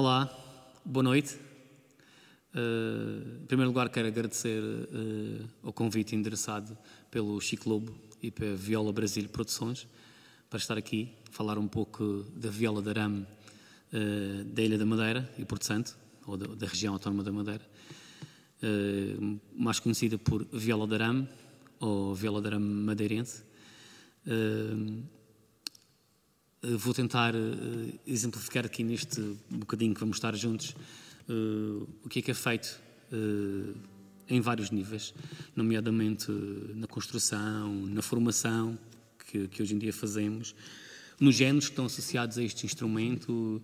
Olá, boa noite. Uh, em primeiro lugar, quero agradecer uh, o convite endereçado pelo Chico Lobo e pela Viola Brasil Produções para estar aqui, falar um pouco da viola de arame uh, da Ilha da Madeira e Porto Santo, ou da, da região autónoma da Madeira, mais conhecida por viola de arame ou viola de arame madeirense. Eh, vou tentar eh, exemplificar aqui neste bocadinho que vamos estar juntos eh, o que é que é feito em vários níveis, nomeadamente na construção, na formação que, que hoje em dia fazemos, nos géneros que estão associados a este instrumento,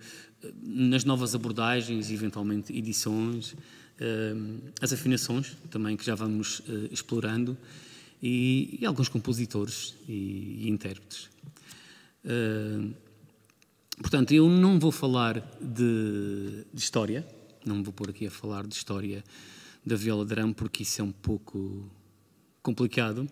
nas novas abordagens, eventualmente edições, as afinações também que já vamos explorando e, e alguns compositores e, e intérpretes. Ah, portanto, eu não vou falar de, de, história, não vou por aqui a falar de história da viola drama, porque isso é um pouco complicado.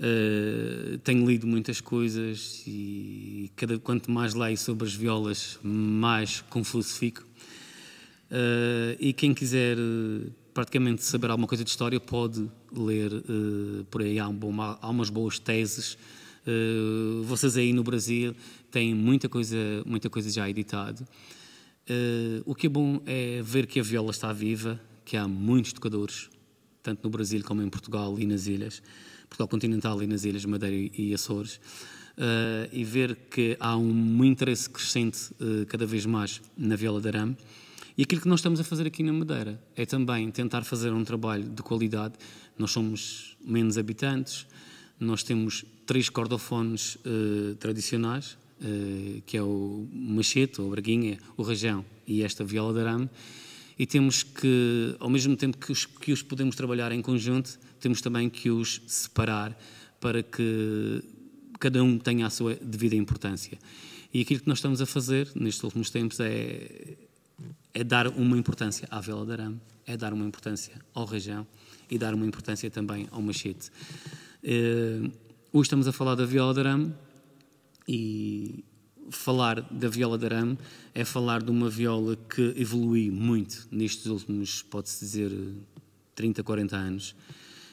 Uh, tenho lido muitas coisas e cada, quanto mais leio sobre as violas, mais confuso fico. Uh, e quem quiser praticamente saber alguma coisa de história pode ler uh, por aí há, um bom, há umas boas teses eh, vocês aí no Brasil têm muita coisa, muita coisa já editado. Uh, o que é bom é ver que a viola está viva, que há muitos tocadores, tanto no Brasil como em Portugal e nas ilhas, Portugal continental e nas ilhas Madeira e Açores, uh, e ver que há um, um interesse crescente cada vez mais na viola de arame. E aquilo que nós estamos a fazer aqui na Madeira é também tentar fazer um trabalho de qualidade. Nós somos menos habitantes, nós temos três cordofones uh, tradicionais, uh, que é o machete, o braguinha, o rajão e esta viola de arame, e temos que, ao mesmo tempo que os, que os podemos trabalhar em conjunto, temos também que os separar para que cada um tenha a sua devida importância. E aquilo que nós estamos a fazer nestes últimos tempos é, é dar uma importância à viola de arame, é dar uma importância ao rajão e dar uma importância também ao machete. Uh, hoje estamos a falar da viola de arame e falar da viola de arame é falar de uma viola que evolui muito nestes últimos, pode-se dizer, 30, 40 anos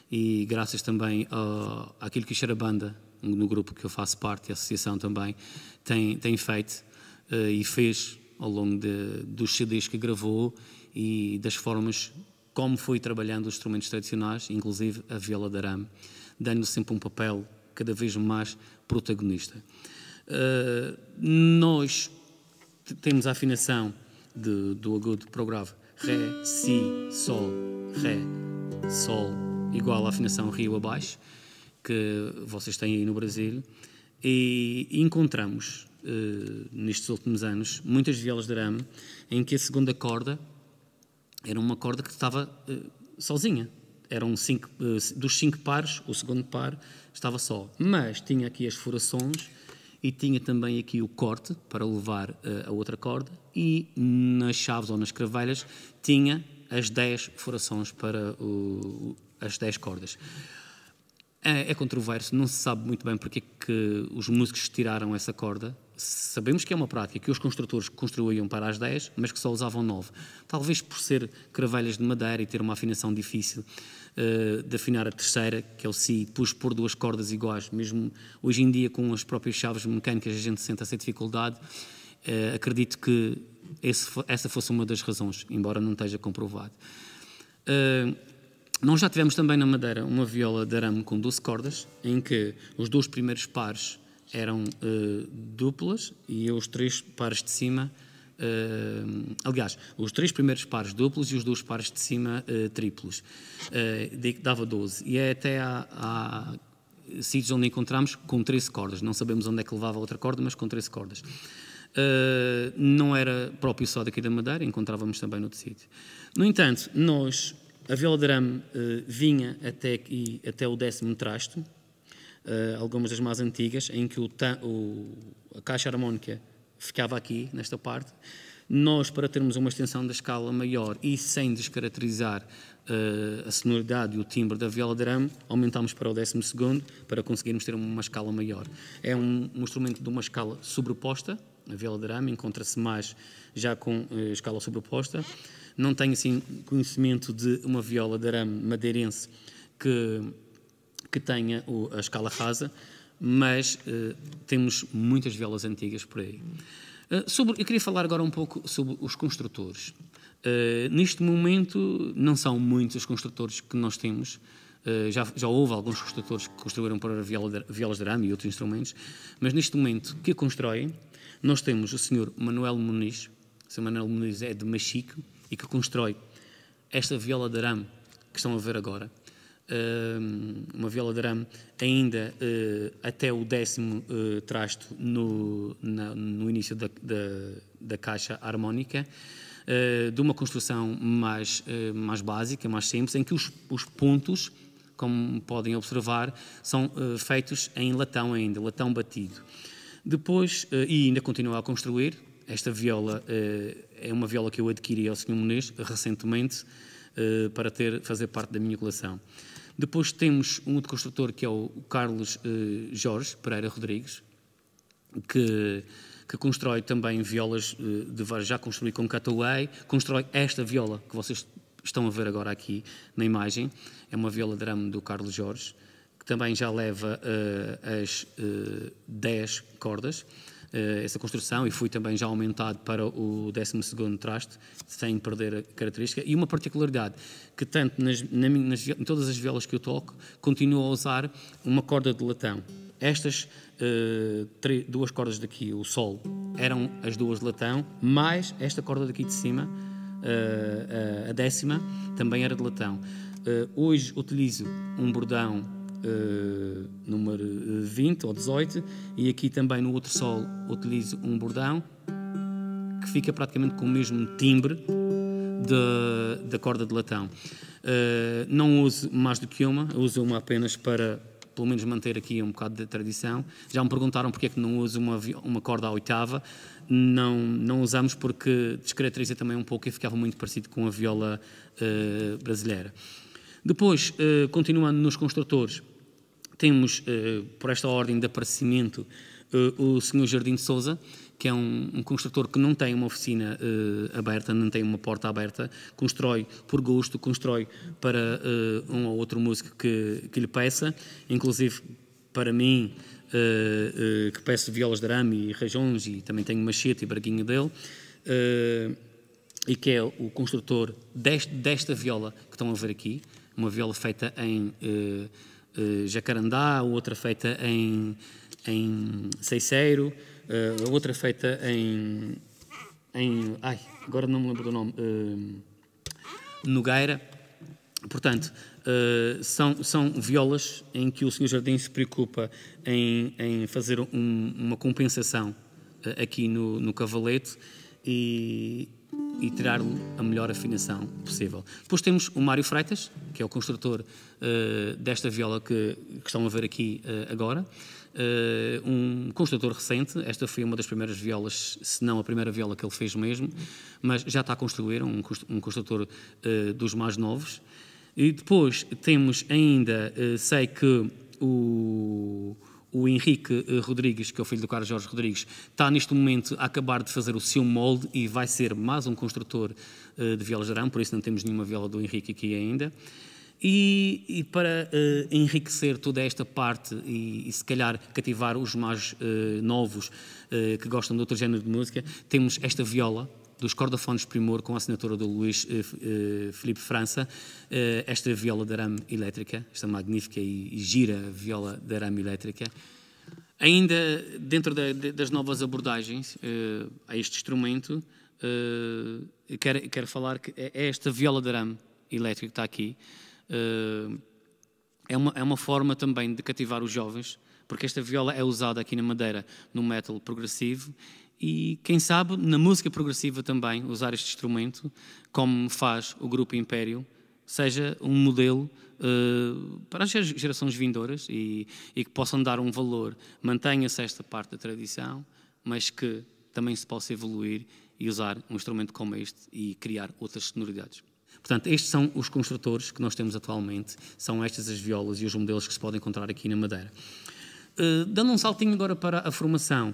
e graças também ao, àquilo que o Xarabanda, no grupo que eu faço parte, a associação também, tem, tem feito uh, e fez ao longo de, dos CDs que gravou e das formas como foi trabalhando os instrumentos tradicionais, inclusive a viola de arame dando sempre um papel cada vez mais protagonista. Uh, nós temos a afinação de, do agudo para o grave Ré, Si, Sol, Ré, Sol, igual à afinação Rio abaixo, que vocês têm aí no Brasil, e encontramos uh, nestes últimos anos muitas violas de arame em que a segunda corda era uma corda que estava uh, sozinha, eram cinco, eh, dos cinco pares, o segundo par estava só. Mas tinha aqui as furações e tinha também aqui o corte para levar eh, a outra corda e nas chaves ou nas cravelhas tinha as 10 furações para o, as 10 cordas. É, é, controverso, não se sabe muito bem porque é que os músicos tiraram essa corda, sabemos que é uma prática que os construtores construíam para as 10, mas que só usavam 9. Talvez por ser cravelhas de madeira e ter uma afinação difícil uh, de afinar a terceira, que é o si, depois pôr duas cordas iguais. Mesmo hoje em dia, com as próprias chaves mecânicas, a gente sente essa dificuldade. Uh, acredito que esse, essa fosse uma das razões, embora não esteja comprovado. Uh, nós já tivemos também na Madeira uma viola de arame com 12 cordas, em que os dois primeiros pares eram uh, duplas e os três pares de cima. Uh, aliás, os três primeiros pares duplos e os dois pares de cima uh, triplos. dava 12. E é até a, a sítios onde encontramos com 13 cordas. Não sabemos onde é que levava a outra corda, mas com 13 cordas. Uh, não era próprio só daqui da Madeira, encontrávamos também noutro sítio. No entanto, nós, a viola de arame uh, vinha até, aqui, até o décimo trasto, uh, algumas das mais antigas, em que o, o, a caixa harmónica ficava aqui, nesta parte. Nós, para termos uma extensão da escala maior e sem descaracterizar uh, a sonoridade e o timbre da viola de arame, aumentámos para o décimo segundo para conseguirmos ter uma escala maior. É um, um instrumento de uma escala sobreposta, a viola de arame encontra-se mais já com uh, escala sobreposta. Não tenho assim conhecimento de uma viola de arame madeirense que que tenha o, a escala rasa, mas uh, temos muitas violas antigas por aí. Uh, sobre, eu queria falar agora um pouco sobre os construtores. Uh, neste momento, não são muitos os construtores que nós temos. já, já houve alguns construtores que construíram para viola de, violas de arame e outros instrumentos, mas neste momento que constroem, nós temos o senhor Manuel Muniz, o senhor Manuel Muniz é de Machico, e que constrói esta viola de arame que estão a ver agora Ehm, uma viola drum ainda eh, até o décimo eh, trasto no, na, no início da, da, da caixa harmónica eh, de uma construção mais, mais básica, mais simples, em que os, os pontos, como podem observar, são feitos em latão ainda, latão batido. Depois, e ainda continuo a construir, esta viola é uma viola que eu adquiri ao Sr. Muniz recentemente para ter, fazer parte da minha coleção. Depois temos um outro construtor que é o Carlos eh, Jorge Pereira Rodrigues, que, que constrói também violas eh, de já construí com Cataway, constrói esta viola que vocês estão a ver agora aqui na imagem, é uma viola drama do Carlos Jorge, que também já leva eh, as 10 eh, cordas. Eh, essa construção e fui também já aumentado para o 12 traste, sem perder a característica. E uma particularidade, que tanto nas, nas, em todas as violas que eu toco, continuo a usar uma corda de latão. Estas uh, três, duas cordas daqui, o sol, eram as duas de latão, mais esta corda daqui de cima, uh, uh, a décima, também era de latão. hoje utilizo um bordão uh, número 20 eh, ou 18, e aqui também no outro sol utilizo um bordão que fica praticamente com o mesmo timbre de, da corda de latão. Uh, não uso mais do que uma, uso uma apenas para pelo menos manter aqui um bocado de tradição. Já me perguntaram porque é que não uso uma, uma corda à oitava. Não, não usamos porque descaracteriza também um pouco e ficava muito parecido com a viola uh, brasileira. Depois, continuando nos construtores, temos, eh, por esta ordem de aparecimento, eh, o Sr. Jardim de Souza, que é um, um, construtor que não tem uma oficina uh, aberta, não tem uma porta aberta, constrói por gosto, constrói para uh, um ou outro músico que, que lhe peça, inclusive para mim, uh, que peço violas de arame e rajões, e também tenho machete e braguinha dele, e que é o construtor deste, desta viola que estão a ver aqui, uma viola feita em eh, Jacarandá, outra feita em, em Seiceiro, eh, outra feita em, em. Ai, agora não me lembro do nome. Eh, Nogueira. Portanto, uh, são, são violas em que o Senhor Jardim se preocupa em, em fazer um, uma compensação uh, aqui no, no cavalete e, e tirar a melhor afinação possível. Depois temos o Mário Freitas, que é o construtor uh, desta viola que, que, estão a ver aqui uh, agora. Uh, um construtor recente, esta foi uma das primeiras violas, se não a primeira viola que ele fez mesmo, mas já está a construir, um, um construtor dos mais novos. E depois temos ainda, sei que o o Henrique eh, Rodrigues, que é o filho do Carlos Jorge Rodrigues, está neste momento a acabar de fazer o seu molde e vai ser mais um construtor eh, de violas de arame, por isso não temos nenhuma viola do Henrique aqui ainda. E, e para uh, enriquecer toda esta parte e, e, se calhar cativar os mais uh, novos uh, que gostam de outro género de música, temos esta viola dos cordofones Primor com a assinatura do Luís eh, Felipe eh, França, eh, esta viola de arame elétrica, esta magnífica e, e gira viola de arame elétrica. Ainda dentro de, das novas abordagens eh, a este instrumento, eh, quero, quero falar que é, é esta viola de arame elétrica que está aqui. Eh, é, uma, é uma forma também de cativar os jovens, porque esta viola é usada aqui na Madeira no metal progressivo e quem sabe na música progressiva também usar este instrumento, como faz o grupo Império, seja um modelo uh, para as gerações vindouras e, e, que possam dar um valor. Mantenha-se esta parte da tradição, mas que também se possa evoluir e usar um instrumento como este e criar outras sonoridades. Portanto, estes são os construtores que nós temos atualmente, são estas as violas e os modelos que se podem encontrar aqui na Madeira. Uh, dando um saltinho agora para a formação,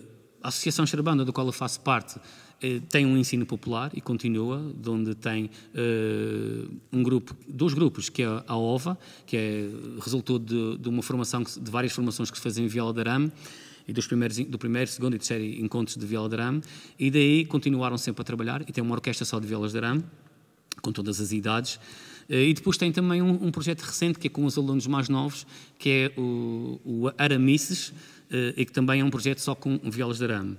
uh, a Associação Xerbanda, da qual eu faço parte, eh, tem um ensino popular e continua, de onde tem uh, um grupo, dois grupos, que é a OVA, que é, resultou de, de uma formação, de várias formações que se fazem em Viola de Arame, e dos primeiros, do primeiro, segundo e terceiro encontros de viola de arame, e daí continuaram sempre a trabalhar, e tem uma orquestra só de violas de arame, com todas as idades, eh, e depois tem também um, um projeto recente que é com os alunos mais novos, que é o, o Aramices, eh, e que também é um projeto só com violas de arame.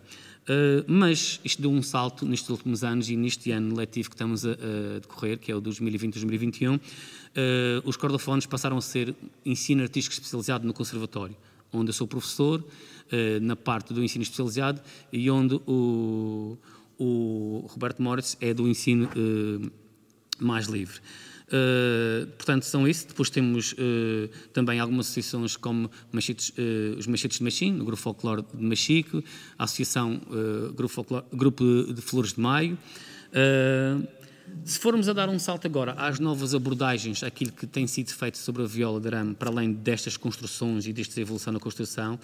Eh, mas isto deu um salto nestes últimos anos e neste ano letivo que estamos a, a decorrer, que é o 2020-2021, eh, os cordofones passaram a ser ensino artístico especializado no Conservatório onde eu sou professor, na parte do ensino especializado, e onde o, o Roberto Moritz é do ensino mais livre. Uh, portanto, são isso. Depois temos uh, também algumas associações como machitos, uh, os Machitos de Machim, o Grupo Folclore de Machico, a Associação Grupo, Folclore, Grupo, de Flores de Maio. se formos a dar um salto agora às novas abordagens, aquilo que tem sido feito sobre a viola de arame, para além destas construções e desta evolução na construção,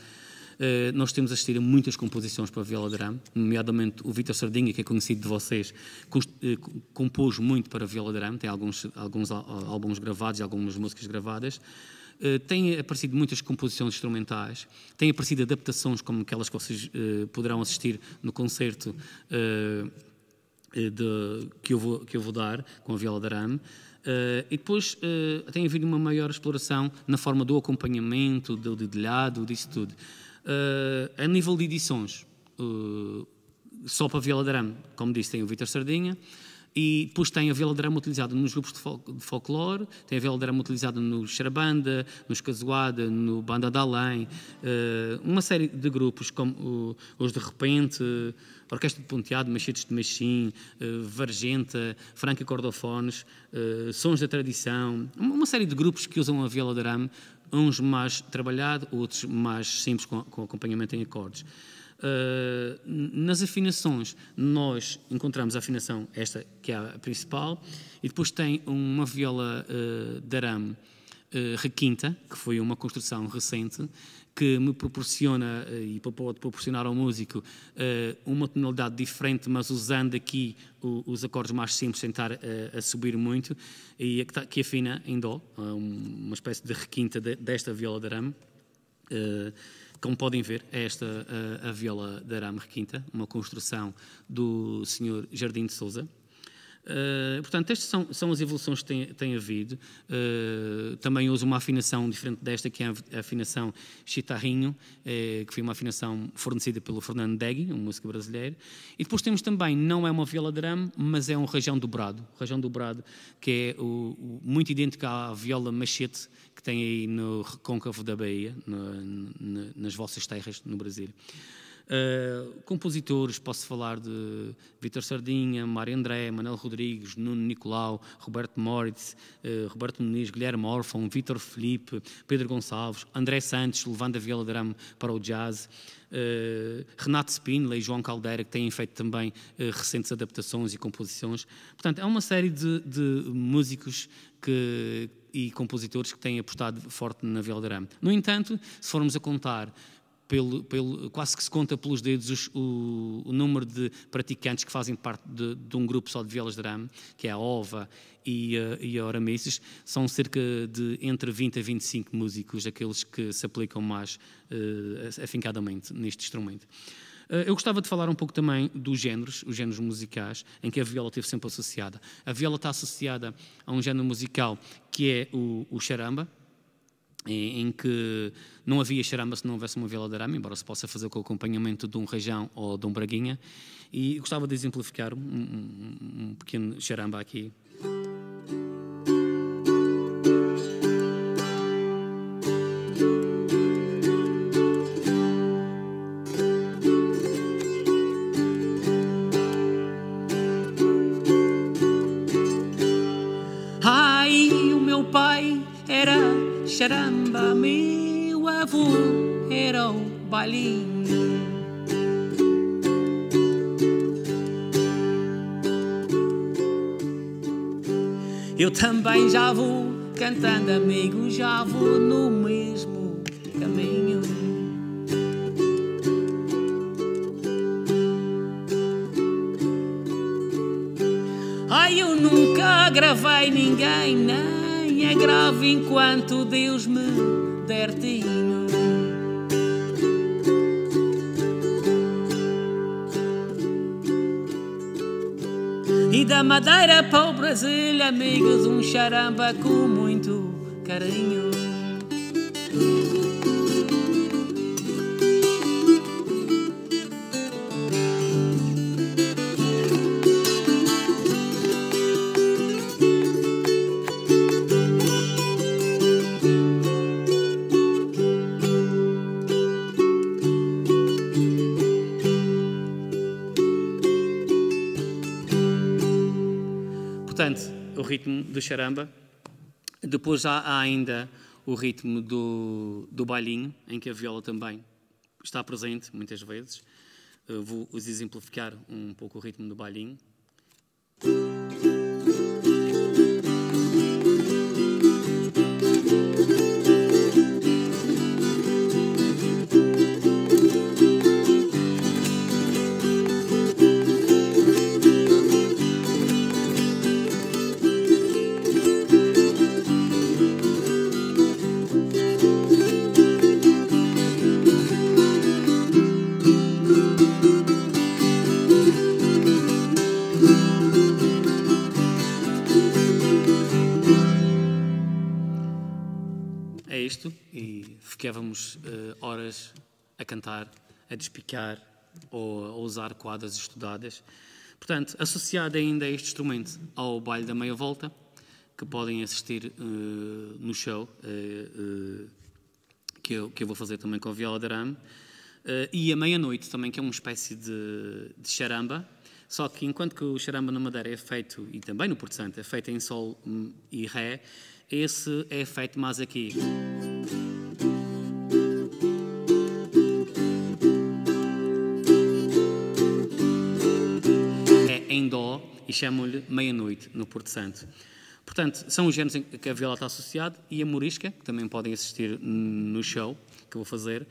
eh, nós temos assistido a muitas composições para viola drama, nomeadamente o Vitor Sardinha, que é conhecido de vocês, eh, compôs muito para viola drama, tem alguns, alguns álbuns gravados e algumas músicas gravadas. Eh, tem têm aparecido muitas composições instrumentais, têm aparecido adaptações como aquelas que vocês poderão assistir no concerto de, que, eu vou, que eu vou dar com a viola de arame. e depois tem havido uma maior exploração na forma do acompanhamento, do dedilhado, disso tudo. Eh, a nível de edições, eh, só para Viola Drama, como disse, tem o Vitor Sardinha, e depois tem a viola drama utilizada nos grupos de, fol de folclore, tem a viola drama utilizada no Xarabanda, no casuada no Banda da Além, uh, uma série de grupos como uh, Os de Repente, uh, Orquestra de Ponteado, Machetes de Machim, uh, Vargenta, Franca Cordofones, Sons da Tradição, uma, uma, série de grupos que usam a viola drama uns mais trabalhado, outros mais simples, com, com acompanhamento em acordes. Uh, nas afinações, nós encontramos a afinação, esta que é a principal, e depois tem uma viola uh, de arame eh, requinta, que foi uma construção recente, que me proporciona eh, e pode proporcionar ao músico eh, uma tonalidade diferente, mas usando aqui os acordes mais simples, tentar a subir muito, e tá, que afina em Dó, uma espécie de requinta desta viola de arame. Como podem ver, é esta a, viola de arame requinta, uma construção do senhor Jardim de Souza, eh, portanto, estas são, são, as evoluções que têm, têm havido. Uh, também uso uma afinação diferente desta, que é a afinação chitarrinho, eh, que foi uma afinação fornecida pelo Fernando Degui, um músico brasileiro. E depois temos também, não é uma viola drama, mas é um rajão dobrado. Rajão dobrado, que é o, o, muito idêntico à viola machete que tem aí no recôncavo da Bahia, no, no, nas vossas terras, no Brasil. Eh, compositores, posso falar de Vitor Sardinha, Mário André, Manuel Rodrigues, Nuno Nicolau, Roberto Moritz, uh, Roberto Muniz, Guilherme Orfão, Vitor Felipe, Pedro Gonçalves, André Santos, levando a viola de drama para o jazz, uh, Renato Spinley e João Caldeira, que têm feito também recentes adaptações e composições. Portanto, é uma série de, de músicos que, e compositores que têm apostado forte na viola de ramo. No entanto, se formos a contar pelo, pelo, quase que se conta pelos dedos os, o, o, número de praticantes que fazem parte de, de um grupo só de violas de ramo, que é a OVA e, e a Oramenses, são cerca de entre 20 a 25 músicos, aqueles que se aplicam mais uh, afincadamente neste instrumento. Eh, eu gostava de falar um pouco também dos géneros, os géneros musicais, em que a viola teve sempre associada. A viola está associada a um género musical que é o, o charamba, em que não havia charamba se não houvesse uma vela de arame, embora se possa fazer com o acompanhamento de um rajão ou de um braguinha. E gostava de exemplificar um, um, um pequeno charamba aqui. olhe em mim. Eu também já vou cantando, amigo, já vou no mesmo caminho. Ai, eu nunca gravei ninguém, nem é grave enquanto Deus me der tino. da Madeira para o Brasil, amigos, um charamba com muito carinho. ritmo do charamba. Depois há, há ainda o ritmo do, do bailinho, em que a viola também está presente muitas vezes. Eu vou exemplificar um pouco o ritmo do bailinho. a despicar ou a usar quadras estudadas. Portanto, associado ainda a este instrumento ao baile da meia volta, que podem assistir uh, no show uh, uh, que, eu, que eu vou fazer também com a viola de arame, e a meia-noite também, que é uma espécie de, de charamba, só que enquanto que o charamba na Madeira é feito, e também no Porto Santo, é feito em sol hum, e ré, esse é feito mais aqui. e chamam-lhe meia-noite no Porto Santo. Portanto, são os géneros em que a viola está associada e a morisca, que também podem assistir no show que eu vou fazer,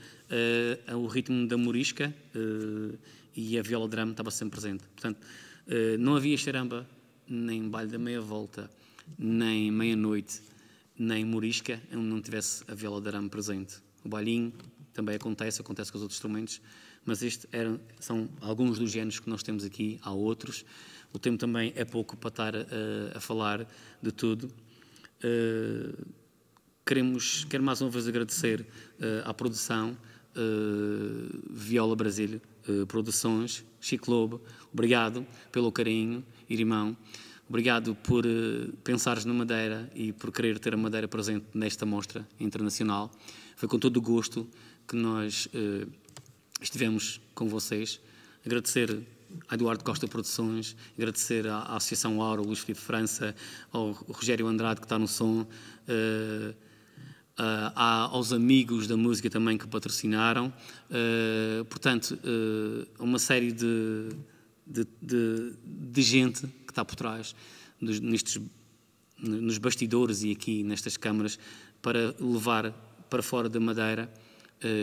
uh, o ritmo da morisca uh, e a viola drama estava sempre presente. Portanto, uh, não havia charamba, nem baile da meia-volta, nem meia-noite, nem morisca, onde não tivesse a viola drama presente. O bailinho também acontece, acontece com os outros instrumentos, mas estes eram, são alguns dos géneros que nós temos aqui, há outros. O tempo também é pouco para estar a, eh, a falar de tudo. Uh, queremos, quero mais uma vez agradecer uh, à produção uh, Viola Brasil Produções, Chico Lobo, obrigado pelo carinho, irmão. Obrigado por pensares na Madeira e por querer ter a Madeira presente nesta mostra internacional. Foi com todo o gosto que nós estivemos com vocês. Agradecer a Eduardo Costa Produções, agradecer à, Associação Auro, ao Luís Filipe França, ao Rogério Andrade, que está no som, uh, Uh, aos amigos da música também que patrocinaram. Uh, portanto, uh, uma série de, de, de, de, gente que está por trás nestes, nos bastidores e aqui nestas câmaras para levar para fora da Madeira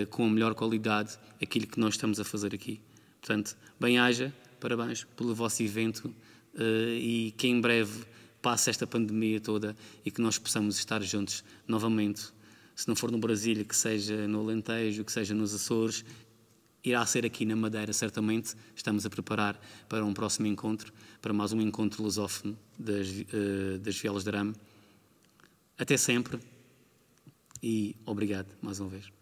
com a melhor qualidade aquilo que nós estamos a fazer aqui. Portanto, bem haja, parabéns pelo vosso evento eh, e que em breve passe esta pandemia toda e que nós possamos estar juntos novamente. Se não for no Brasil, que seja no Alentejo, que seja nos Açores, irá ser aqui na Madeira, certamente. Estamos a preparar para um próximo encontro, para mais um encontro lusófono das, uh, das violas de arame. Até sempre e obrigado mais uma vez.